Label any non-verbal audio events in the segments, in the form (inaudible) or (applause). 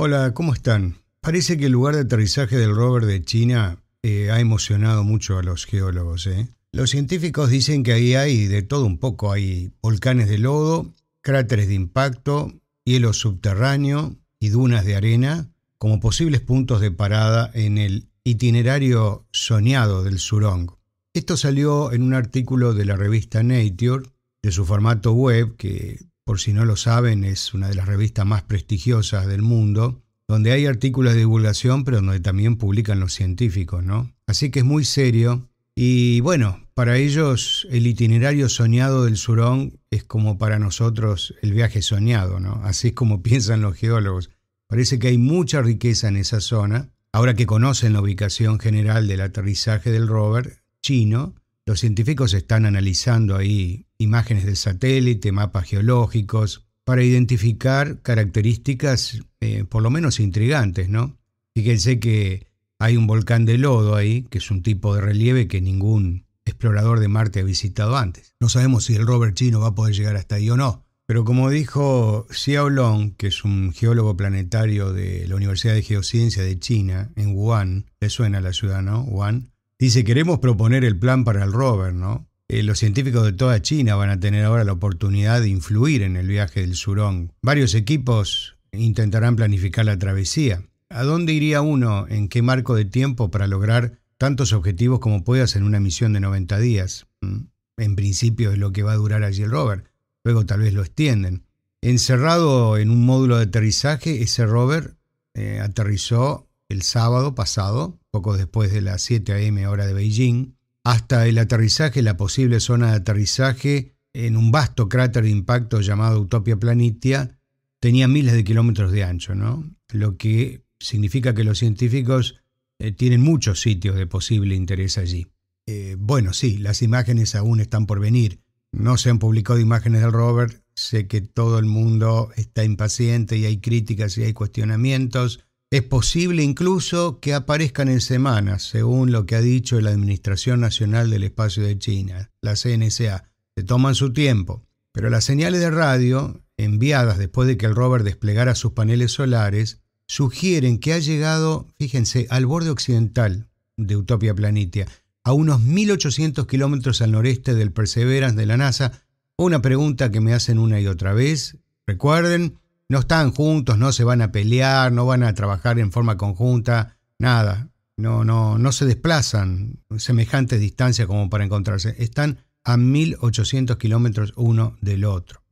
Hola, ¿cómo están? Parece que el lugar de aterrizaje del rover de China eh, ha emocionado mucho a los geólogos. ¿eh? Los científicos dicen que ahí hay de todo un poco. Hay volcanes de lodo, cráteres de impacto, hielo subterráneo y dunas de arena como posibles puntos de parada en el itinerario soñado del Surong. Esto salió en un artículo de la revista Nature, de su formato web, que por si no lo saben, es una de las revistas más prestigiosas del mundo, donde hay artículos de divulgación, pero donde también publican los científicos, ¿no? Así que es muy serio. Y bueno, para ellos el itinerario soñado del Surón es como para nosotros el viaje soñado, ¿no? Así es como (laughs) piensan los geólogos. Parece que hay mucha riqueza en esa zona. Ahora que conocen la ubicación general del aterrizaje del rover chino, los científicos están analizando ahí imágenes de satélite, mapas geológicos, para identificar características eh, por lo menos intrigantes, ¿no? Fíjense que hay un volcán de lodo ahí, que es un tipo de relieve que ningún explorador de Marte ha visitado antes. No sabemos si el rover chino va a poder llegar hasta ahí o no. Pero como dijo Xiao Long, que es un geólogo planetario de la Universidad de Geociencia de China, en Wuhan, le suena la ciudad, ¿no? Wuhan. Dice, queremos proponer el plan para el rover, ¿no? Eh, los científicos de toda China van a tener ahora la oportunidad de influir en el viaje del Surong. Varios equipos intentarán planificar la travesía. ¿A dónde iría uno? ¿En qué marco de tiempo para lograr tantos objetivos como puedas en una misión de 90 días? Mm, en principio es lo que va a durar allí el rover. Luego tal vez lo extienden. Encerrado en un módulo de aterrizaje, ese rover eh, aterrizó el sábado pasado, poco después de las 7 a.m. hora de Beijing, hasta el aterrizaje, la posible zona de aterrizaje en un vasto cráter de impacto llamado Utopia Planitia, tenía miles de kilómetros de ancho, ¿no? Lo que significa que los científicos eh, tienen muchos sitios de posible interés allí. Eh, bueno, sí, las imágenes aún están por venir. No se han publicado imágenes del rover. Sé que todo el mundo está impaciente y hay críticas y hay cuestionamientos. Es posible incluso que aparezcan en semanas, según lo que ha dicho la Administración Nacional del Espacio de China, la CNSA. Se toman su tiempo, pero las señales de radio, enviadas después de que el rover desplegara sus paneles solares, sugieren que ha llegado, fíjense, al borde occidental de Utopia Planitia, a unos 1800 kilómetros al noreste del Perseverance de la NASA. Una pregunta que me hacen una y otra vez. Recuerden, no están juntos, no se van a pelear, no van a trabajar en forma conjunta, nada. No, no, no se desplazan semejantes distancias como para encontrarse. Están a 1800 kilómetros uno del otro.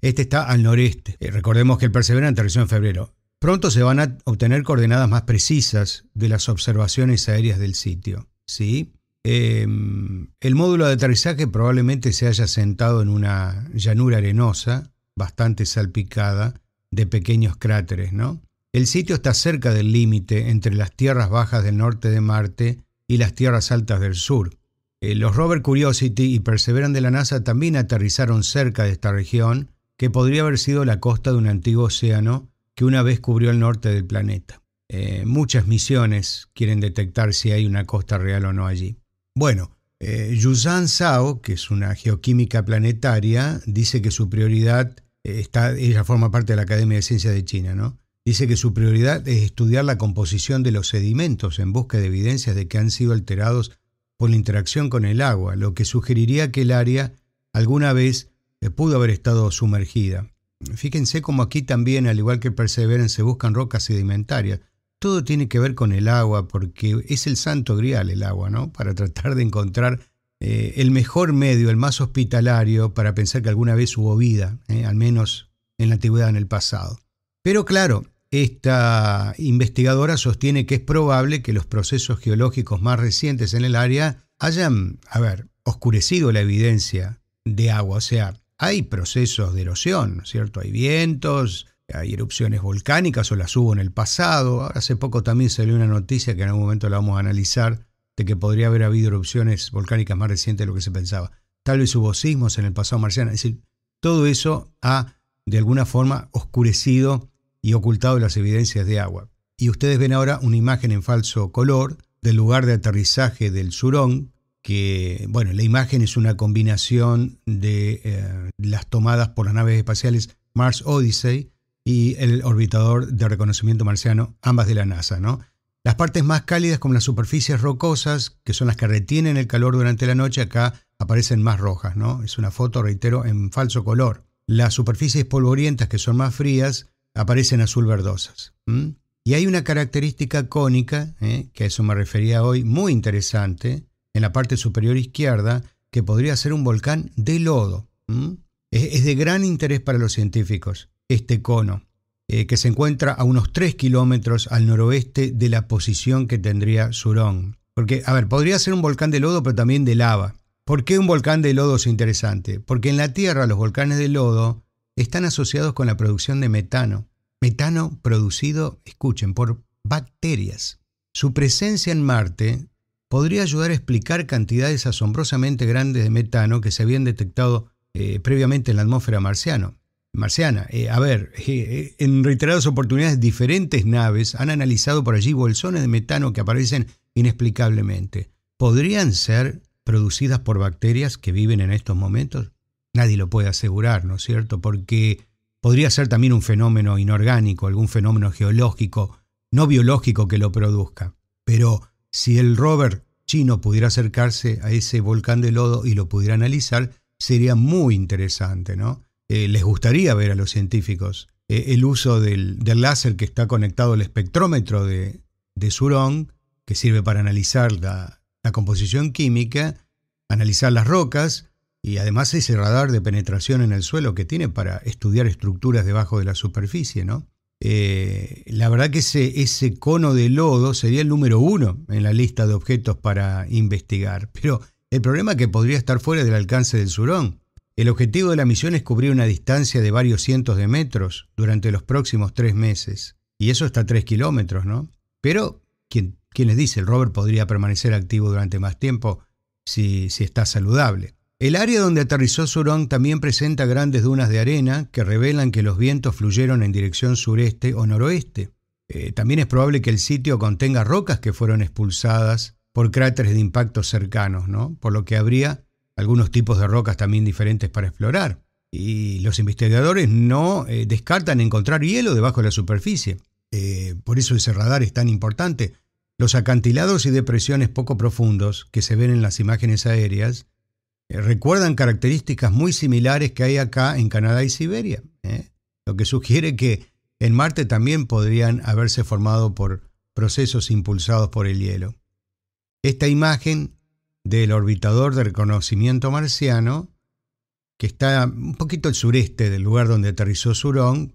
Este está al noreste. Eh, recordemos que el Perseverance aterrizó en febrero. Pronto se van a obtener coordenadas más precisas de las observaciones aéreas del sitio. ¿sí? Em, el módulo de aterrizaje probablemente se haya sentado en una llanura arenosa, bastante salpicada, de pequeños cráteres, ¿no? El sitio está cerca del límite entre las tierras bajas del norte de Marte y las tierras altas del sur. Eh, los rover Curiosity y Perseverance de la NASA también aterrizaron cerca de esta región, que podría haber sido la costa de un antiguo océano que una vez cubrió el norte del planeta. Eh, muchas misiones quieren detectar si hay una costa real o no allí. Bueno, eh, Yuzhan Zhao, que es una geoquímica planetaria, dice que su prioridad ella forma parte de la Academia de Ciencias de China, ¿no? Dice que su prioridad es estudiar la composición de los sedimentos en busca de evidencias de que han sido alterados por la interacción con el agua, lo que sugeriría que el área alguna vez eh, pudo haber estado sumergida. Fíjense cómo aquí también, al igual que Perseverance, se buscan rocas sedimentarias. Todo tiene que ver con el agua, porque es el santo grial el agua, ¿no? Para tratar de encontrar eh, el mejor medio, el más hospitalario para pensar que alguna vez hubo vida, eh, al menos en la antigüedad, en el pasado. Pero claro, esta investigadora sostiene que es probable que los procesos geológicos más recientes en el área hayan, a ver, oscurecido la evidencia de agua. O sea, hay procesos de erosión, ¿cierto? Hay vientos, hay erupciones volcánicas o las hubo en el pasado. Hace poco también salió una noticia que en algún momento la vamos a analizar de que podría haber habido erupciones volcánicas más recientes de lo que se pensaba. Tal vez hubo sismos en el pasado marciano. Es decir, todo eso ha, de alguna forma, oscurecido y ocultado las evidencias de agua. Y ustedes ven ahora una imagen en falso color del lugar de aterrizaje del Surón, que, bueno, la imagen es una combinación de eh, las tomadas por las naves espaciales Mars Odyssey y el orbitador de reconocimiento marciano, ambas de la NASA, ¿no? Las partes más cálidas como las superficies rocosas, que son las que retienen el calor durante la noche, acá aparecen más rojas, ¿no? Es una foto, reitero, en falso color. Las superficies polvorientas, que son más frías, aparecen azul verdosas. Y hay una característica cónica, ¿eh? que a eso me refería hoy, muy interesante, en la parte superior izquierda, que podría ser un volcán de lodo. es de gran interés para los científicos, este cono. Eh, que se encuentra a unos 3 kilómetros al noroeste de la posición que tendría Surón. Porque, a ver, podría ser un volcán de lodo, pero también de lava. ¿Por qué un volcán de lodo es interesante? Porque en la Tierra los volcanes de lodo están asociados con la producción de metano. Metano producido, escuchen, por bacterias. Su presencia en Marte podría ayudar a explicar cantidades asombrosamente grandes de metano que se habían detectado eh, previamente en la atmósfera marciana. Marciana, eh, a ver, eh, en reiteradas oportunidades diferentes naves han analizado por allí bolsones de metano que aparecen inexplicablemente. ¿Podrían ser producidas por bacterias que viven en estos momentos? Nadie lo puede asegurar, ¿no es cierto? Porque podría ser también un fenómeno inorgánico, algún fenómeno geológico, no biológico que lo produzca. Pero si el rover chino pudiera acercarse a ese volcán de lodo y lo pudiera analizar, sería muy interesante, ¿no? Eh, les gustaría ver a los científicos. Eh, el uso del, láser que está conectado al espectrómetro de, Surón, que sirve para analizar la, composición química, analizar las rocas y además ese radar de penetración en el suelo que tiene para estudiar estructuras debajo de la superficie, ¿no? Eh, la verdad que ese, ese, cono de lodo sería el número uno en la lista de objetos para investigar, pero el problema es que podría estar fuera del alcance del surón. El objetivo de la misión es cubrir una distancia de varios cientos de metros durante los próximos tres meses. Y eso está a tres kilómetros, ¿no? Pero, ¿quién, les dice? El rover podría permanecer activo durante más tiempo si, si está saludable. El área donde aterrizó Surong también presenta grandes dunas de arena que revelan que los vientos fluyeron en dirección sureste o noroeste. Eh, también es probable que el sitio contenga rocas que fueron expulsadas por cráteres de impacto cercanos, ¿no? por lo que habría algunos tipos de rocas también diferentes para explorar. Y los investigadores no eh, descartan encontrar hielo debajo de la superficie. Eh, por eso ese radar es tan importante. Los acantilados y depresiones poco profundos que se ven en las imágenes aéreas eh, recuerdan características muy similares que hay acá en Canadá y Siberia, lo que sugiere que en Marte también podrían haberse formado por procesos impulsados por el hielo. Esta imagen del orbitador de reconocimiento marciano, que está un poquito al sureste del lugar donde aterrizó Surón,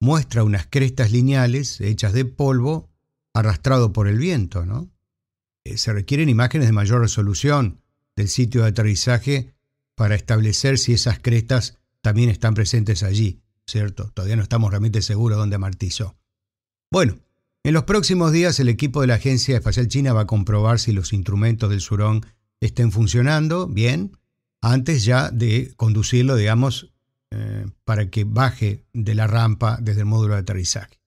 muestra unas crestas lineales hechas de polvo arrastrado por el viento. ¿no? Eh, se requieren imágenes de mayor resolución del sitio de aterrizaje para establecer si esas crestas también están presentes allí, ¿cierto? Todavía no estamos realmente seguros dónde amartizó. Bueno, en los próximos días el equipo de la Agencia Espacial China va a comprobar si los instrumentos del Surón estén funcionando bien antes ya de conducirlo, digamos, eh, para que baje de la rampa desde el módulo de aterrizaje.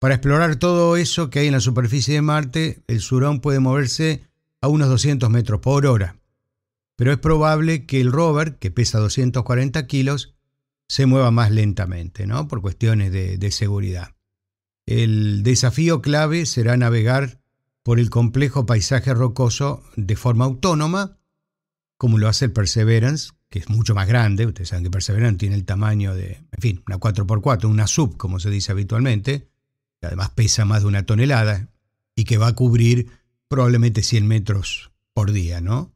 Para explorar todo eso que hay en la superficie de Marte, el Surón puede moverse a unos 200 metros por hora, pero es probable que el rover, que pesa 240 kilos, se mueva más lentamente, ¿no? Por cuestiones de seguridad. El desafío clave será navegar por el complejo paisaje rocoso de forma autónoma, como lo hace el Perseverance, que es mucho más grande, ustedes saben que Perseverance tiene el tamaño de, en fin, una 4x4, una sub, como se dice habitualmente, que además pesa más de una tonelada y que va a cubrir probablemente 100 metros por día, ¿no?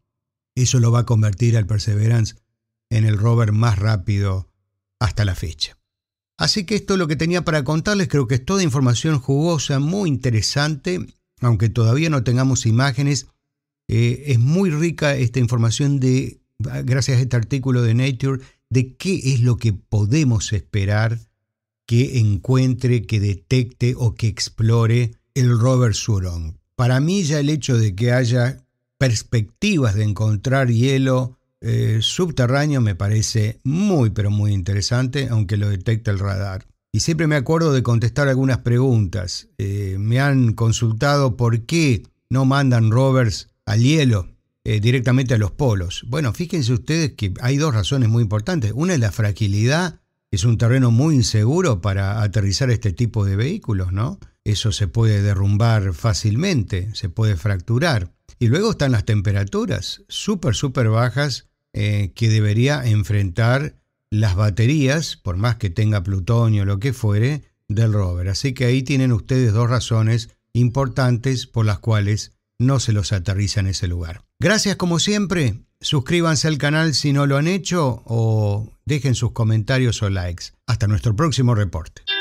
Eso lo va a convertir al Perseverance en el rover más rápido hasta la fecha. Así que esto es lo que tenía para contarles, creo que es toda información jugosa, muy interesante aunque todavía no tengamos imágenes, eh, es muy rica esta información de, gracias a este artículo de Nature, de qué es lo que podemos esperar que encuentre, que detecte o que explore el rover Suron. Para mí ya el hecho de que haya perspectivas de encontrar hielo eh, subterráneo me parece muy pero muy interesante, aunque lo detecte el radar y siempre me acuerdo de contestar algunas preguntas. Eh, me han consultado por qué no mandan rovers al hielo eh, directamente a los polos. Bueno, fíjense ustedes que hay dos razones muy importantes. Una es la fragilidad, es un terreno muy inseguro para aterrizar este tipo de vehículos, ¿no? Eso se puede derrumbar fácilmente, se puede fracturar. Y luego están las temperaturas súper, súper bajas eh, que debería enfrentar las baterías, por más que tenga plutonio o lo que fuere, del rover. Así que ahí tienen ustedes dos razones importantes por las cuales no se los aterriza en ese lugar. Gracias como siempre, suscríbanse al canal si no lo han hecho o dejen sus comentarios o likes. Hasta nuestro próximo reporte.